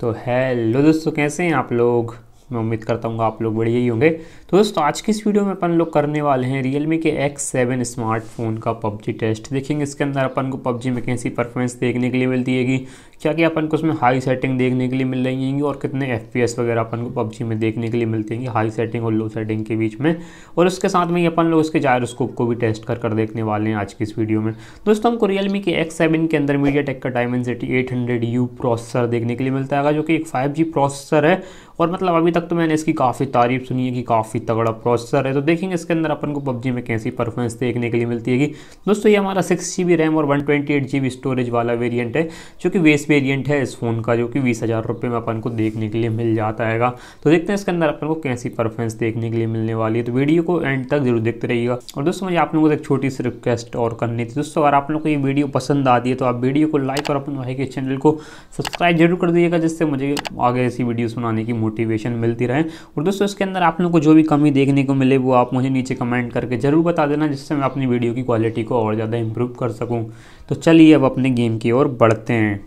तो हेलो दोस्तों कैसे हैं आप लोग मैं उम्मीद करता हूँ आप लोग बढ़िया ही होंगे तो दोस्तों आज की इस वीडियो में अपन लोग करने वाले हैं मी के एक्स सेवन स्मार्टफोन का पबजी टेस्ट देखेंगे इसके अंदर अपन को पबजी में कैसी परफॉर्मेंस देखने के लिए मिलती है क्या क्या अपन को उसमें हाई सेटिंग देखने के लिए मिल रही हैंगी और कितने एफ वगैरह अपन को पबजी में देखने के लिए मिलते हैं हाई सेटिंग और लो सेटिंग के बीच में और उसके साथ में ही अपन लोग उसके जायरोस्कोप को भी टेस्ट कर कर देखने वाले हैं आज की इस वीडियो में दोस्तों हमको रियलमी के एक्स सेवन के अंदर मीडिया टेक का Dimensity eight hundred U processor देखने के लिए मिलता है जो कि एक फाइव जी प्रोसेसर है और मतलब अभी तक तो मैंने इसकी काफ़ी तारीफ सुनी है कि काफ़ी तगड़ा प्रोसेसर है तो देखेंगे इसके अंदर अपन को पबजी में कैसी परफॉर्मेंस देखने के लिए मिलती है दोस्तों ये हमारा सिक्स जी रैम और वन ट्वेंटी एट स्टोरेज वाला वेरियंट है जो कि वेस्ट वेरिएंट है इस फ़ोन का जो कि बीस हज़ार रुपये में अपन को देखने के लिए मिल जाता हैगा तो देखते हैं इसके अंदर अपन को कैसी परफॉर्मेंस देखने के लिए मिलने वाली है तो वीडियो को एंड तक जरूर देखते रहिएगा और दोस्तों मुझे आप लोगों को एक छोटी सी रिक्वेस्ट और करनी थी दोस्तों अगर आप लोग को ये वीडियो पसंद आती है तो आप वीडियो को लाइक और अपने भाई के चैनल को सब्सक्राइब जरूर कर दीजिएगा जिससे मुझे आगे ऐसी वीडियोज़ बनाने की मोटिवेशन मिलती रहे और दोस्तों इसके अंदर आप लोग को जो भी कमी देखने को मिले वो आप मुझे नीचे कमेंट करके ज़रूर बता देना जिससे मैं अपनी वीडियो की क्वालिटी को और ज़्यादा इम्प्रूव कर सकूँ तो चलिए अब अपने गेम की ओर बढ़ते हैं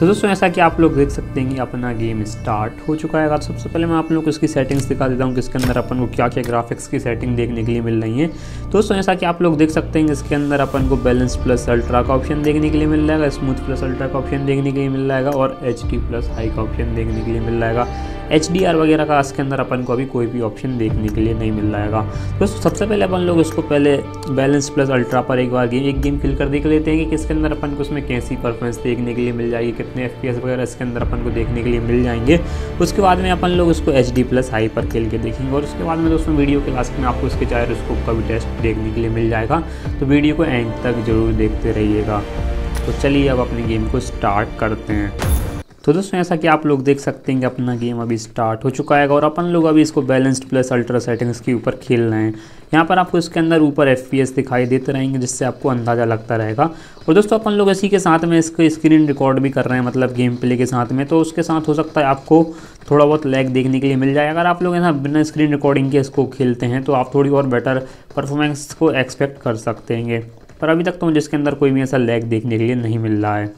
तो दोस्तों ऐसा कि आप लोग देख सकते हैं कि अपना गेम स्टार्ट हो चुका है सबसे पहले मैं आप लोग को इसकी सेटिंग्स दिखा देता हूँ कि इसके अंदर अपन को क्या क्या ग्राफिक्स की सेटिंग देखने के लिए मिल रही है तो दोस्तों ऐसा कि आप लोग देख सकते हैं इसके अंदर अपन को बैलेंस प्लस अल्ट्रा का ऑप्शन देखने के लिए मिल जाएगा स्मूथ प्लस अल्ट्रा का ऑप्शन देखने के लिए मिल जाएगा और एच प्लस हाई का ऑप्शन देखने के लिए मिल जाएगा एच वगैरह का इसके अंदर अपन को अभी कोई भी ऑप्शन देखने के लिए नहीं मिल जाएगा दोस्तों सबसे पहले अपन लोग इसको पहले बैलेंस प्लस अल्ट्रा पर एक बार गेम एक गेम खेल कर देख लेते हैं कि किसके अंदर अपन को उसमें कैसी परफॉर्मेंस देखने के लिए मिल जाएगी कितने एफ वगैरह इसके अंदर अपन को देखने के लिए मिल जाएंगे उसके बाद में अपन लोग उसको एच प्लस हाई पर खेल के देखेंगे और उसके बाद में दोस्तों वीडियो के लास्ट में आपको उसके चाहे का भी टेस्ट देखने के लिए मिल जाएगा तो वीडियो को एंड तक जरूर देखते रहिएगा तो चलिए अब अपने गेम को स्टार्ट करते हैं तो दोस्तों ऐसा कि आप लोग देख सकते हैं कि अपना गेम अभी स्टार्ट हो चुका है और अपन लोग अभी इसको बैलेंस्ड प्लस अल्ट्रा सेटिंग्स के ऊपर खेल रहे हैं यहाँ पर आपको इसके अंदर ऊपर एफ दिखाई देते रहेंगे जिससे आपको अंदाज़ा लगता रहेगा और दोस्तों अपन लोग इसी के साथ में इसके स्क्रीन रिकॉर्ड भी कर रहे हैं मतलब गेम प्ले के साथ में तो उसके साथ हो सकता है आपको थोड़ा बहुत लैग देखने के लिए मिल जाए अगर आप लोग ऐसा बिना स्क्रीन रिकॉर्डिंग के इसको खेलते हैं तो आप थोड़ी और बेटर परफॉर्मेंस को एक्सपेक्ट कर सकते हैं पर अभी तक तो मुझे इसके अंदर कोई भी ऐसा लैग देखने के लिए नहीं मिल रहा है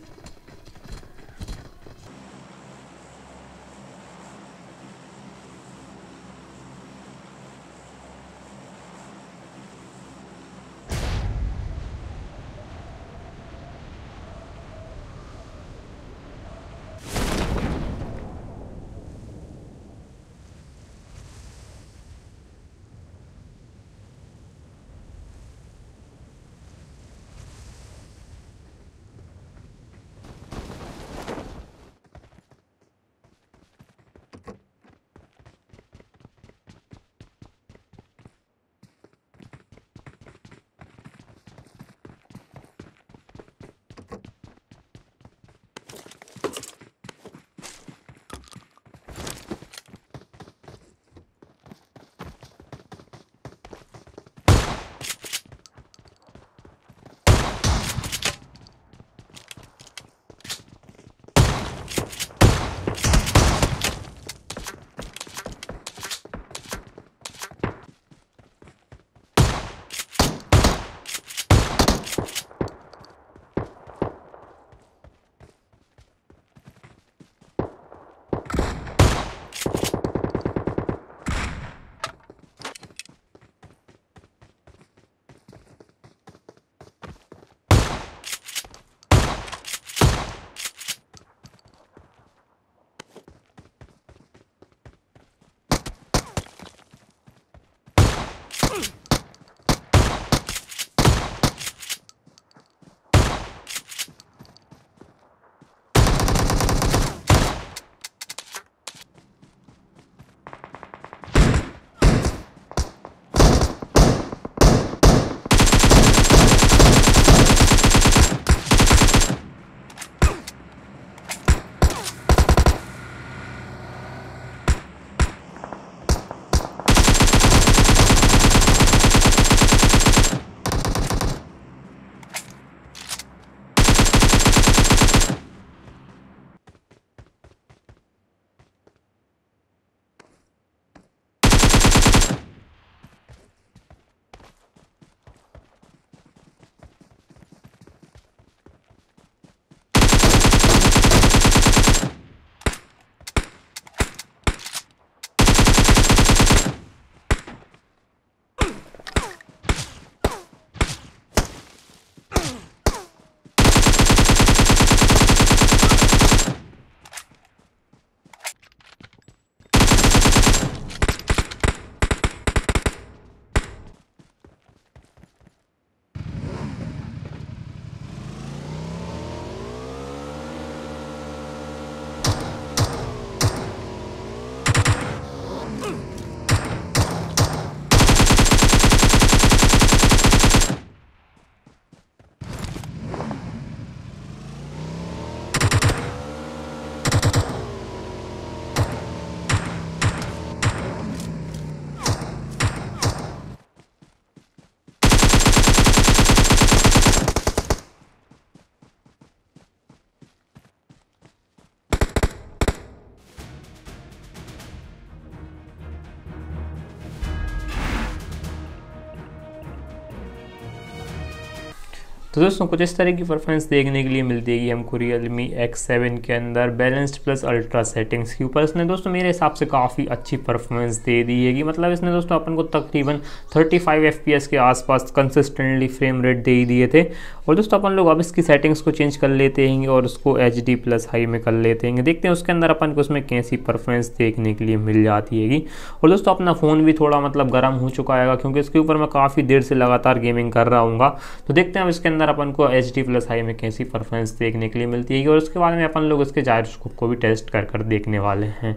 दोस्तों कुछ इस तरह की परफॉर्मेंस देखने के लिए मिलती है हमको रियल मी एक्स सेवन के अंदर बैलेंस्ड प्लस अल्ट्रा सेटिंग्स के ऊपर इसने दोस्तों मेरे हिसाब से काफ़ी अच्छी परफॉर्मेंस दे दी है कि मतलब इसने दोस्तों अपन को तकरीबन 35 fps के आसपास कंसिस्टेंटली फ्रेम रेट दे ही दिए थे और दोस्तों अपन लोग अब इसकी सेटिंग्स को चेंज कर लेते हैं और उसको एच डी प्लस हाई में कर लेते हैं देखते हैं उसके अंदर अपन को उसमें कैसी परफॉर्मेंस देखने के लिए मिल जाती है और दोस्तों अपना फ़ोन भी थोड़ा मतलब गर्म हो चुका है क्योंकि इसके ऊपर मैं काफ़ी देर से लगातार गेमिंग कर रहा हूँ तो देखते हैं अब इसके अंदर अपन को एच डी प्लस हाई में कैसी परफॉर्मेंस देखने के लिए मिलती है और उसके बाद में अपन लोग उसके जायरोस्कोप को भी टेस्ट कर कर देखने वाले हैं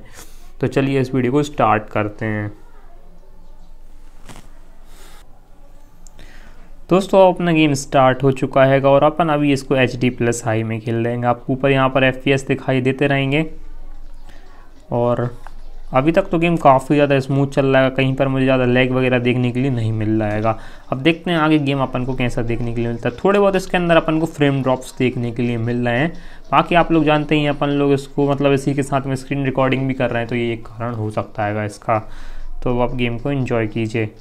तो चलिए इस वीडियो को स्टार्ट करते हैं दोस्तों अपना गेम स्टार्ट हो चुका है और अपन अभी इसको एच डी प्लस हाई में खेल लेंगे हैं आपको ऊपर यहाँ पर एफ दिखाई देते रहेंगे और अभी तक तो गेम काफ़ी ज़्यादा स्मूथ चल रहा है कहीं पर मुझे ज़्यादा लैग वगैरह देखने के लिए नहीं मिल रहा है अब देखते हैं आगे गेम अपन को कैसा देखने के लिए मिलता है थोड़े बहुत इसके अंदर अपन को फ्रेम ड्रॉप्स देखने के लिए मिल रहे हैं बाकी आप लोग जानते ही अपन लोग इसको मतलब इसी के साथ में स्क्रीन रिकॉर्डिंग भी कर रहे हैं तो ये एक कारण हो सकता है इसका तो आप गेम को इन्जॉय कीजिए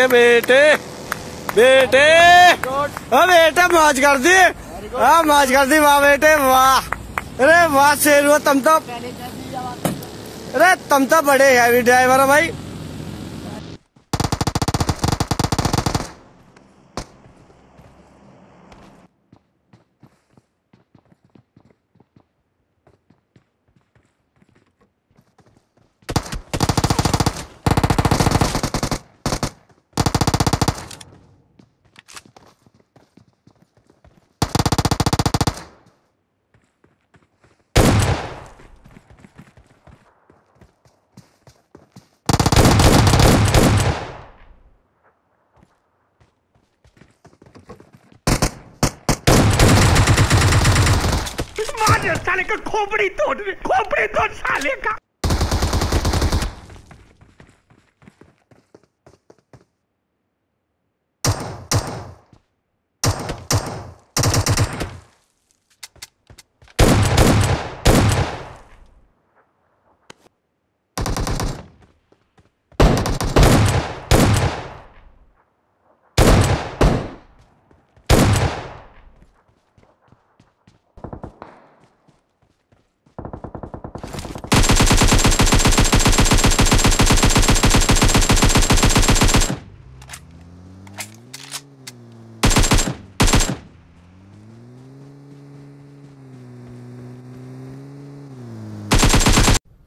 के बेटे बेटे ओ बेटा मौज कर दी हाँ मौज कर दी वाह बेटे वाह अरे वाह शेर हुआ तुम तो अरे तुम तो बड़े हैवी ड्राइवर हो भाई मार साले का खोपड़ी तोड़ खोपड़ी तोड़ साले का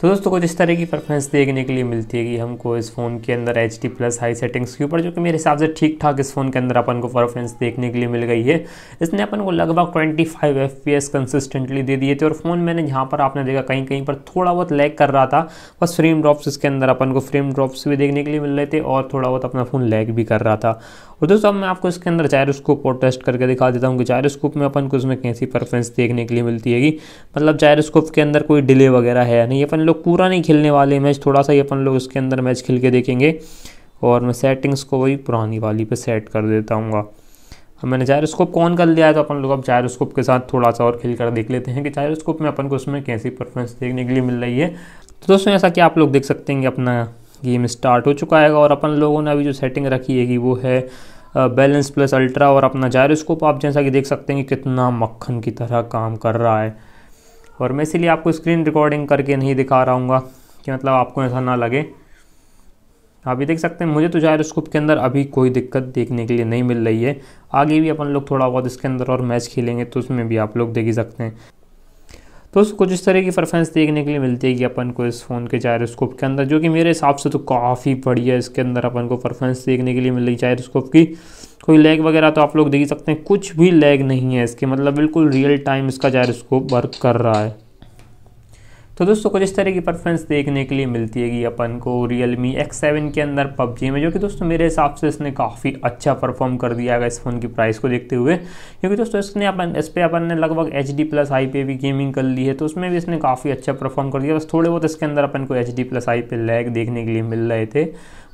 तो दोस्तों कुछ इस तरह की परफॉर्मेंस देखने के लिए मिलती है कि हमको इस फ़ोन के अंदर H D plus high settings के ऊपर जो कि मेरे हिसाब से ठीक ठाक इस फ़ोन के अंदर अपन को परफॉर्मेंस देखने के लिए मिल गई है इसने अपन को लगभग 25 five F P S consistently दे दिए थे और फ़ोन मैंने यहाँ पर आपने देखा कहीं कहीं पर थोड़ा बहुत लैग कर रहा था बस फ्रेम ड्रॉप्स इसके अंदर अपन को फ्रेम ड्रॉप्स भी देखने के लिए मिल रहे थे और थोड़ा बहुत अपना फ़ोन लैग भी कर रहा था और दोस्तों अब मैं आपको इसके अंदर जायरोस्कोप और टेस्ट करके दिखा देता हूँ कि जायरोस्कोप में अपन को उसमें कैसी परफॉर्मेंस देखने के लिए मिलती है मतलब जायरोस्कोप के अंदर कोई डिले वगैरह है नहीं अपन लोग पूरा नहीं खेलने वाले मैच थोड़ा सा ही अपन लोग उसके अंदर मैच खेल के देखेंगे और मैं सेटिंग्स को वही पुरानी वाली पे सेट कर देता हूँगा अब मैंने जायरोस्कोप कौन कर लिया है तो अपन लोग अब जायरोस्कोप के साथ थोड़ा सा और खेल कर देख लेते हैं कि जायरोस्कोप में अपन को उसमें कैसी परफॉर्मेंस देखने के लिए मिल रही है तो दोस्तों ऐसा कि आप लोग देख सकते हैं कि अपना गेम स्टार्ट हो चुका है और अपन लोगों ने अभी जो सेटिंग रखी है कि वो है बैलेंस प्लस अल्ट्रा और अपना जायरोस्कोप आप जैसा कि देख सकते हैं कि कितना मक्खन की तरह काम कर रहा है और मैं इसीलिए आपको स्क्रीन रिकॉर्डिंग करके नहीं दिखा रहा हूँ कि मतलब आपको ऐसा ना लगे आप ये देख सकते हैं मुझे तो जायरोस्कोप के अंदर अभी कोई दिक्कत देखने के लिए नहीं मिल रही है आगे भी अपन लोग थोड़ा बहुत इसके अंदर और मैच खेलेंगे तो उसमें भी आप लोग देख ही सकते हैं दोस्तों कुछ इस तरह की परफॉर्मेंस देखने के लिए मिलती है कि अपन को इस फ़ोन के जायरोस्कोप के अंदर जो कि मेरे हिसाब से तो काफ़ी बढ़िया इसके अंदर अपन को परफॉर्मेंस देखने के लिए मिल रही जायरोस्कोप की कोई लैग वगैरह तो आप लोग देख सकते हैं कुछ भी लैग नहीं है इसके मतलब बिल्कुल रियल टाइम इसका जायरोस्कोप वर्क कर रहा है तो दोस्तों कुछ इस तरह की परफॉर्मेंस देखने के लिए मिलती है कि अपन को रियल मी एक्स सेवन के अंदर पबजी में जो कि दोस्तों मेरे हिसाब से इसने काफ़ी अच्छा परफॉर्म कर दिया है इस फ़ोन की प्राइस को देखते हुए क्योंकि दोस्तों इसने अपन इस पर अपन ने लगभग एच डी प्लस आई पे भी गेमिंग कर ली है तो उसमें भी इसने काफ़ी अच्छा परफॉर्म कर दिया बस थोड़े बहुत इसके अंदर अपन को एच डी प्लस आई पे लैग देखने के लिए मिल रहे थे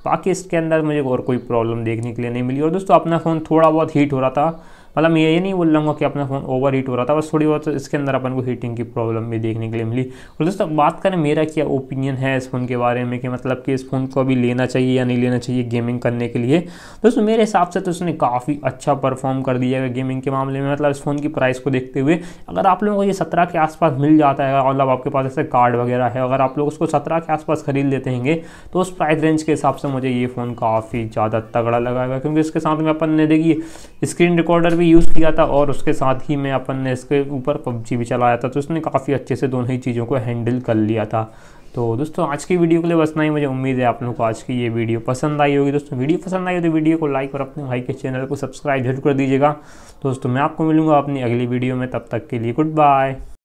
बाकी इसके अंदर मुझे और कोई प्रॉब्लम देखने के लिए नहीं मिली और दोस्तों अपना फ़ोन थोड़ा बहुत हीट हो रहा था मतलब ये नहीं बोल रहा कि अपना फ़ोन ओवर हीट हो रहा था बस थोड़ी बहुत इसके अंदर अपन को हीटिंग की प्रॉब्लम भी देखने के लिए मिली और दोस्तों बात करें मेरा क्या ओपिनियन है इस फ़ोन के बारे में कि मतलब कि इस फ़ोन को अभी लेना चाहिए या नहीं लेना चाहिए गेमिंग करने के लिए दोस्तों मेरे हिसाब से तो उसने काफ़ी अच्छा परफॉर्म कर दिया है गेमिंग के मामले में मतलब इस फ़ोन की प्राइस को देखते हुए अगर आप लोगों को ये सत्रह के आसपास मिल जाता है मतलब आपके पास ऐसे कार्ड वगैरह है अगर आप लोग उसको सत्रह के आसपास खरीद लेते हैं तो उस प्राइस रेंज के हिसाब से मुझे ये फ़ोन काफ़ी ज़्यादा तगड़ा लगा क्योंकि इसके साथ में अपन ने देखिए स्क्रीन रिकॉर्डर भी भी यूज़ किया था और उसके साथ ही मैं अपन ने इसके ऊपर पबजी भी चलाया था तो उसने काफ़ी अच्छे से दोनों ही चीज़ों को हैंडल कर लिया था तो दोस्तों आज की वीडियो के लिए बसना ही मुझे उम्मीद है आप लोगों को आज की ये वीडियो पसंद आई होगी दोस्तों वीडियो पसंद आई हो तो वीडियो को लाइक और अपने भाई के चैनल को सब्सक्राइब जरूर कर दीजिएगा दोस्तों मैं आपको मिलूंगा अपनी अगली वीडियो में तब तक के लिए गुड बाय